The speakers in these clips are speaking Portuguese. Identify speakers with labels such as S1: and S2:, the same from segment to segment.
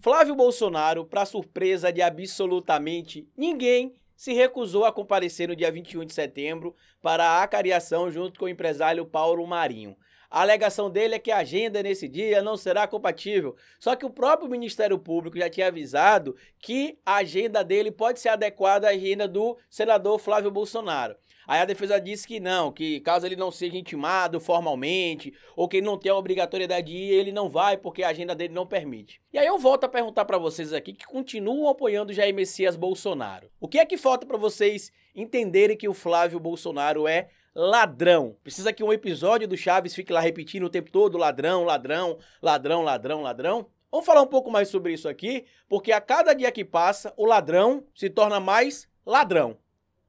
S1: Flávio Bolsonaro, para surpresa de absolutamente ninguém, se recusou a comparecer no dia 21 de setembro para a acariação junto com o empresário Paulo Marinho. A alegação dele é que a agenda nesse dia não será compatível. Só que o próprio Ministério Público já tinha avisado que a agenda dele pode ser adequada à agenda do senador Flávio Bolsonaro. Aí a defesa disse que não, que caso ele não seja intimado formalmente ou que ele não tenha a obrigatoriedade de ir, ele não vai porque a agenda dele não permite. E aí eu volto a perguntar para vocês aqui que continuam apoiando Jair Messias Bolsonaro. O que é que falta para vocês entenderem que o Flávio Bolsonaro é ladrão. Precisa que um episódio do Chaves fique lá repetindo o tempo todo: ladrão, ladrão, ladrão, ladrão, ladrão. Vamos falar um pouco mais sobre isso aqui, porque a cada dia que passa, o ladrão se torna mais ladrão.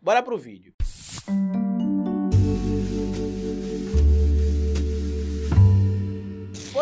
S1: Bora pro vídeo. Música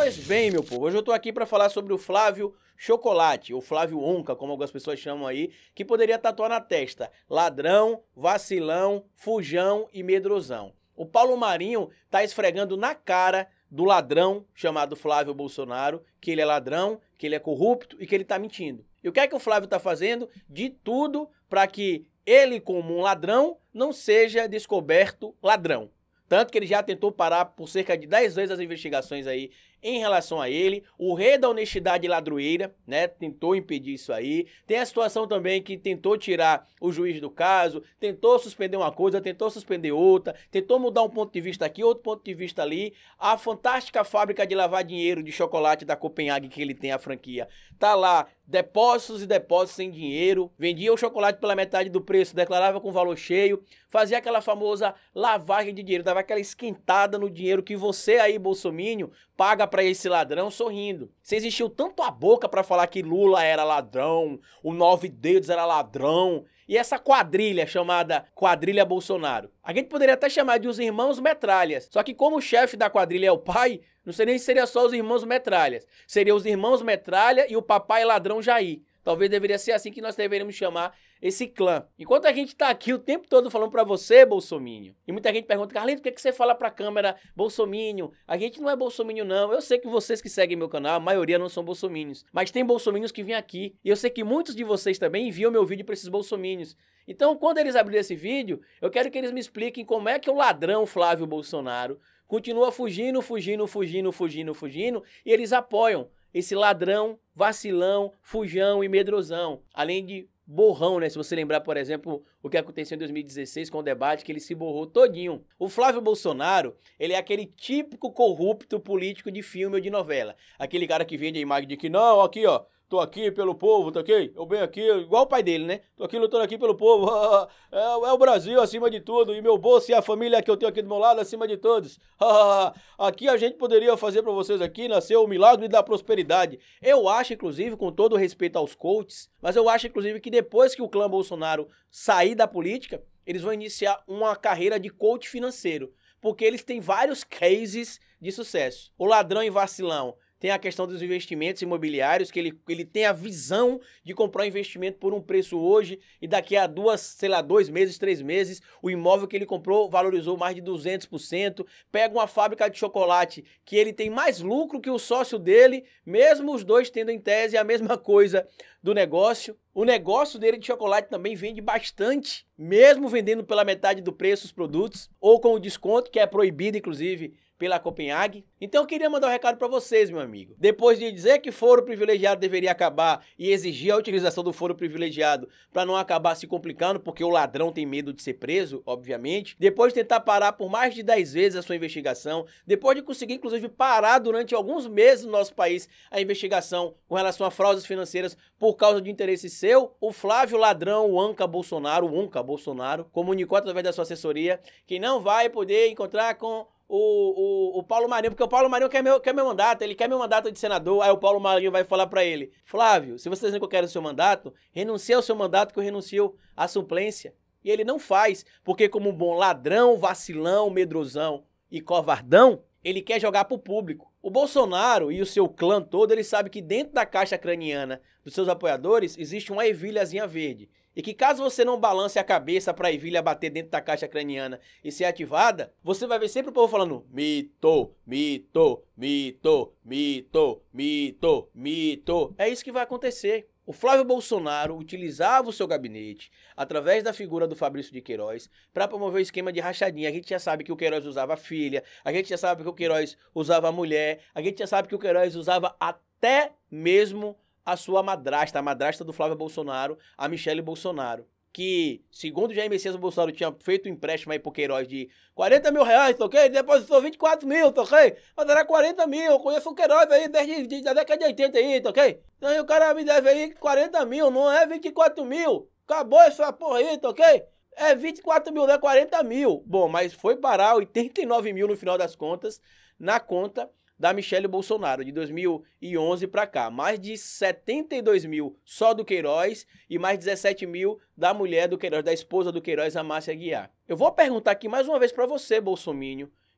S1: Pois bem, meu povo, hoje eu tô aqui para falar sobre o Flávio Chocolate, o Flávio Onca, como algumas pessoas chamam aí, que poderia tatuar na testa ladrão, vacilão, fujão e medrosão. O Paulo Marinho tá esfregando na cara do ladrão chamado Flávio Bolsonaro, que ele é ladrão, que ele é corrupto e que ele tá mentindo. E o que é que o Flávio tá fazendo? De tudo para que ele, como um ladrão, não seja descoberto ladrão. Tanto que ele já tentou parar por cerca de 10 vezes as investigações aí em relação a ele. O rei da honestidade ladroeira, né? Tentou impedir isso aí. Tem a situação também que tentou tirar o juiz do caso, tentou suspender uma coisa, tentou suspender outra, tentou mudar um ponto de vista aqui, outro ponto de vista ali. A fantástica fábrica de lavar dinheiro de chocolate da Copenhague que ele tem a franquia. Tá lá depósitos e depósitos sem dinheiro, vendia o chocolate pela metade do preço, declarava com valor cheio, fazia aquela famosa lavagem de dinheiro, dava aquela esquentada no dinheiro que você aí, bolsomínio, paga para esse ladrão sorrindo. Você existiu tanto a boca para falar que Lula era ladrão, o Nove Dedos era ladrão, e essa quadrilha chamada Quadrilha Bolsonaro. A gente poderia até chamar de os irmãos metralhas, só que como o chefe da quadrilha é o pai, não sei nem se seria só os irmãos metralhas, seria os irmãos metralha e o papai ladrão Jair. Talvez deveria ser assim que nós deveríamos chamar esse clã. Enquanto a gente está aqui o tempo todo falando para você, Bolsomínio, e muita gente pergunta, Carlinhos, o que, é que você fala para a câmera, Bolsomínio? A gente não é Bolsomínio, não. Eu sei que vocês que seguem meu canal, a maioria não são Bolsoninhos. Mas tem Bolsoninhos que vêm aqui. E eu sei que muitos de vocês também enviam meu vídeo para esses Bolsoninhos. Então, quando eles abrirem esse vídeo, eu quero que eles me expliquem como é que o ladrão Flávio Bolsonaro continua fugindo, fugindo, fugindo, fugindo, fugindo, e eles apoiam esse ladrão, vacilão, fujão e medrosão. Além de borrão, né? Se você lembrar, por exemplo, o que aconteceu em 2016 com o debate, que ele se borrou todinho. O Flávio Bolsonaro, ele é aquele típico corrupto político de filme ou de novela. Aquele cara que vende a imagem de que não, aqui ó, tô aqui pelo povo, tá ok? Eu bem aqui, igual o pai dele, né? Tô aqui lutando aqui pelo povo. é, é, o Brasil acima de tudo, e meu bolso e a família que eu tenho aqui do meu lado acima de todos. aqui a gente poderia fazer para vocês aqui nascer o milagre da prosperidade. Eu acho, inclusive, com todo respeito aos coaches, mas eu acho, inclusive, que depois que o clã Bolsonaro sair da política, eles vão iniciar uma carreira de coach financeiro. Porque eles têm vários cases de sucesso. O ladrão e vacilão tem a questão dos investimentos imobiliários, que ele, ele tem a visão de comprar um investimento por um preço hoje e daqui a duas, sei lá, dois meses, três meses, o imóvel que ele comprou valorizou mais de 200%. Pega uma fábrica de chocolate que ele tem mais lucro que o sócio dele, mesmo os dois tendo em tese a mesma coisa do negócio. O negócio dele de chocolate também vende bastante, mesmo vendendo pela metade do preço os produtos, ou com o desconto, que é proibido, inclusive, pela Copenhague. Então eu queria mandar um recado para vocês, meu amigo. Depois de dizer que foro privilegiado deveria acabar e exigir a utilização do foro privilegiado para não acabar se complicando, porque o ladrão tem medo de ser preso, obviamente. Depois de tentar parar por mais de 10 vezes a sua investigação, depois de conseguir inclusive parar durante alguns meses no nosso país a investigação com relação a fraudes financeiras por causa de interesse seu, o Flávio Ladrão, o Anca Bolsonaro, o Anca Bolsonaro, comunicou através da sua assessoria que não vai poder encontrar com o, o, o, Paulo Marinho, porque o Paulo Marinho quer meu, quer meu mandato, ele quer meu mandato de senador. Aí o Paulo Marinho vai falar para ele: Flávio, se você está dizendo que eu quero o seu mandato, renuncie ao seu mandato que eu renuncio à suplência. E ele não faz, porque, como um bom ladrão, vacilão, medrosão e covardão, ele quer jogar pro público. O Bolsonaro e o seu clã todo, ele sabe que dentro da caixa craniana dos seus apoiadores existe uma ervilhazinha verde e que caso você não balance a cabeça para a ervilha bater dentro da caixa craniana e ser ativada, você vai ver sempre o povo falando mito, mito, mito, mito, mito, mito. É isso que vai acontecer. O Flávio Bolsonaro utilizava o seu gabinete, através da figura do Fabrício de Queiroz, para promover o esquema de rachadinha. A gente já sabe que o Queiroz usava a filha, a gente já sabe que o Queiroz usava a mulher, a gente já sabe que o Queiroz usava até mesmo a sua madrasta, a madrasta do Flávio Bolsonaro, a Michele Bolsonaro. Que, segundo o Jair Messias, o Bolsonaro tinha feito um empréstimo aí pro Queiroz de 40 mil reais, toquei, okay? depositou 24 mil, toquei, okay? mas era 40 mil, eu conheço o Queiroz aí desde a década de 80 aí, ok? Então aí o cara me deve aí 40 mil, não é 24 mil, acabou essa porra aí, ok? É 24 mil, não é 40 mil. Bom, mas foi parar 89 mil no final das contas, na conta da Michelle Bolsonaro, de 2011 para cá. Mais de 72 mil só do Queiroz e mais 17 mil da mulher do Queiroz, da esposa do Queiroz, a Márcia Guiar. Eu vou perguntar aqui mais uma vez para você, Bolsonaro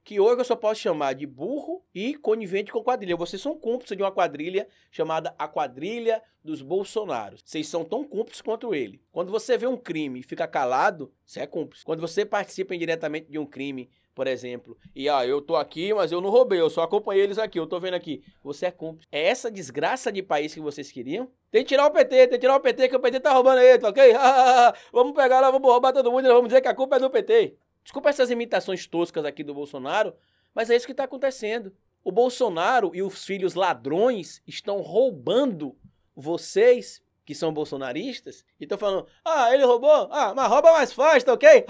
S1: que hoje eu só posso chamar de burro e conivente com quadrilha. Vocês são cúmplices de uma quadrilha chamada a quadrilha dos Bolsonaros. Vocês são tão cúmplices quanto ele. Quando você vê um crime e fica calado, você é cúmplice. Quando você participa indiretamente de um crime, por exemplo, e ah, eu tô aqui, mas eu não roubei, eu só acompanhei eles aqui, eu tô vendo aqui, você é cúmplice. É essa desgraça de país que vocês queriam? Tem que tirar o PT, tem que tirar o PT, que o PT tá roubando aí, tá ok? vamos pegar lá, vamos roubar todo mundo e vamos dizer que a culpa é do PT. Desculpa essas imitações toscas aqui do Bolsonaro, mas é isso que está acontecendo. O Bolsonaro e os filhos ladrões estão roubando vocês que são bolsonaristas e estão falando: ah, ele roubou? Ah, mas rouba mais fácil, tá ok?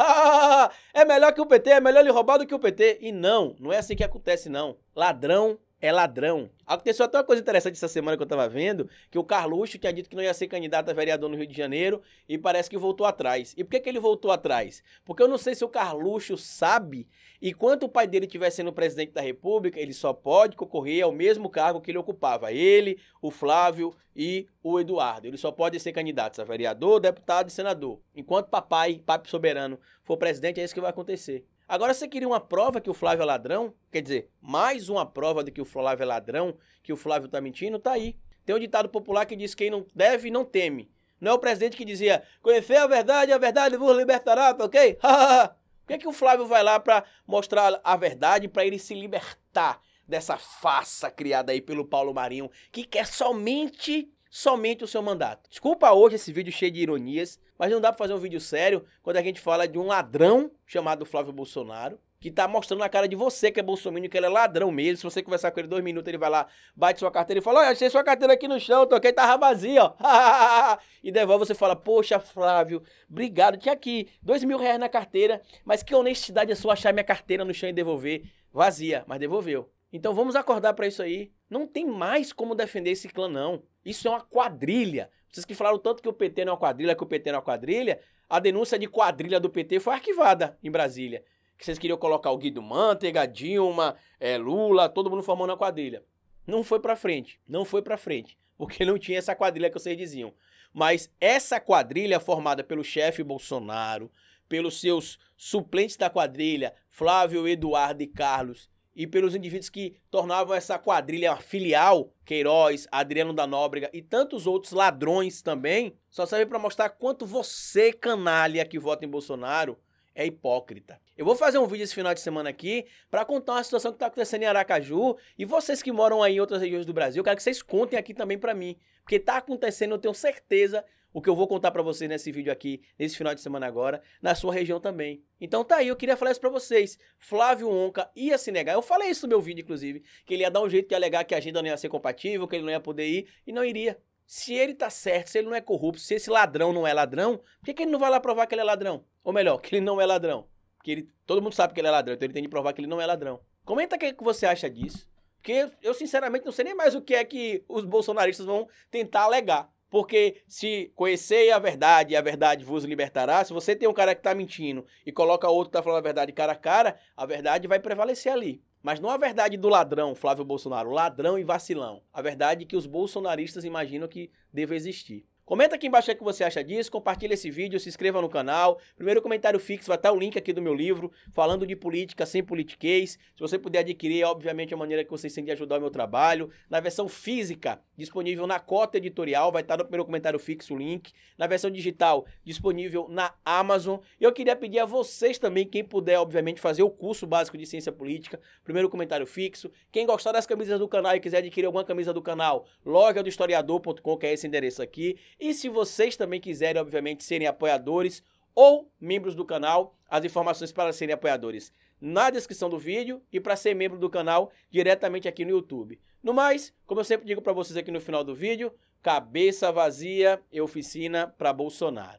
S1: é melhor que o PT, é melhor ele roubar do que o PT. E não, não é assim que acontece, não. Ladrão é ladrão. Aconteceu até uma coisa interessante essa semana que eu tava vendo, que o Carluxo tinha dito que não ia ser candidato a vereador no Rio de Janeiro e parece que voltou atrás. E por que, que ele voltou atrás? Porque eu não sei se o Carluxo sabe, enquanto o pai dele estiver sendo presidente da República, ele só pode concorrer ao mesmo cargo que ele ocupava. Ele, o Flávio e o Eduardo. Ele só pode ser candidato a vereador, deputado e senador. Enquanto papai, papo soberano, for presidente, é isso que vai acontecer. Agora você queria uma prova que o Flávio é ladrão? Quer dizer, mais uma prova de que o Flávio é ladrão, que o Flávio tá mentindo, tá aí. Tem um ditado popular que diz quem não deve não teme. Não é o presidente que dizia, conhecer a verdade, a verdade vos libertará, tá ok? Por que, é que o Flávio vai lá para mostrar a verdade, para ele se libertar dessa farsa criada aí pelo Paulo Marinho, que quer somente somente o seu mandato. Desculpa hoje esse vídeo cheio de ironias, mas não dá para fazer um vídeo sério quando a gente fala de um ladrão chamado Flávio Bolsonaro, que tá mostrando na cara de você que é bolsominion, que ele é ladrão mesmo. Se você conversar com ele dois minutos, ele vai lá, bate sua carteira e fala: Olha, achei sua carteira aqui no chão, toquei, tava vazia, ó. e devolve, você fala: Poxa, Flávio, obrigado, tinha aqui dois mil reais na carteira, mas que honestidade é sua achar minha carteira no chão e devolver vazia, mas devolveu. Então vamos acordar para isso aí não tem mais como defender esse clã, não. Isso é uma quadrilha. Vocês que falaram tanto que o PT não é uma quadrilha, que o PT não é uma quadrilha, a denúncia de quadrilha do PT foi arquivada em Brasília. Que vocês queriam colocar o Guido Manteiga, Dilma, é, Lula, todo mundo formando a quadrilha. Não foi para frente, não foi para frente, porque não tinha essa quadrilha que vocês diziam. Mas essa quadrilha formada pelo chefe Bolsonaro, pelos seus suplentes da quadrilha, Flávio, Eduardo e Carlos, e pelos indivíduos que tornavam essa quadrilha filial, Queiroz, Adriano da Nóbrega e tantos outros ladrões também, só serve para mostrar quanto você, canalha que vota em Bolsonaro, é hipócrita. Eu vou fazer um vídeo esse final de semana aqui para contar uma situação que está acontecendo em Aracaju e vocês que moram aí em outras regiões do Brasil, eu quero que vocês contem aqui também para mim, porque está acontecendo, eu tenho certeza, o que eu vou contar para vocês nesse vídeo aqui, nesse final de semana agora, na sua região também. Então tá aí, eu queria falar isso pra vocês. Flávio Onca ia se negar, eu falei isso no meu vídeo, inclusive, que ele ia dar um jeito de alegar que a agenda não ia ser compatível, que ele não ia poder ir, e não iria. Se ele tá certo, se ele não é corrupto, se esse ladrão não é ladrão, por que, que ele não vai lá provar que ele é ladrão? Ou melhor, que ele não é ladrão. que ele, todo mundo sabe que ele é ladrão, então ele tem de provar que ele não é ladrão. Comenta o que você acha disso. Porque eu, sinceramente, não sei nem mais o que é que os bolsonaristas vão tentar alegar. Porque se conhecer a verdade e a verdade vos libertará, se você tem um cara que está mentindo e coloca outro que está falando a verdade cara a cara, a verdade vai prevalecer ali. Mas não a verdade do ladrão, Flávio Bolsonaro, ladrão e vacilão. A verdade que os bolsonaristas imaginam que deva existir. Comenta aqui embaixo o é que você acha disso, compartilha esse vídeo, se inscreva no canal. Primeiro comentário fixo vai estar o link aqui do meu livro, falando de política sem politiquês. Se você puder adquirir, é obviamente, é a maneira que vocês têm de ajudar o meu trabalho. Na versão física, disponível na cota editorial, vai estar no primeiro comentário fixo o link. Na versão digital, disponível na Amazon. E eu queria pedir a vocês também, quem puder, obviamente, fazer o curso básico de ciência política, primeiro comentário fixo. Quem gostar das camisas do canal e quiser adquirir alguma camisa do canal, loja do historiador.com, que é esse endereço aqui. E se vocês também quiserem, obviamente, serem apoiadores ou membros do canal, as informações para serem apoiadores na descrição do vídeo e para ser membro do canal diretamente aqui no YouTube. No mais, como eu sempre digo para vocês aqui no final do vídeo, cabeça vazia e oficina para Bolsonaro.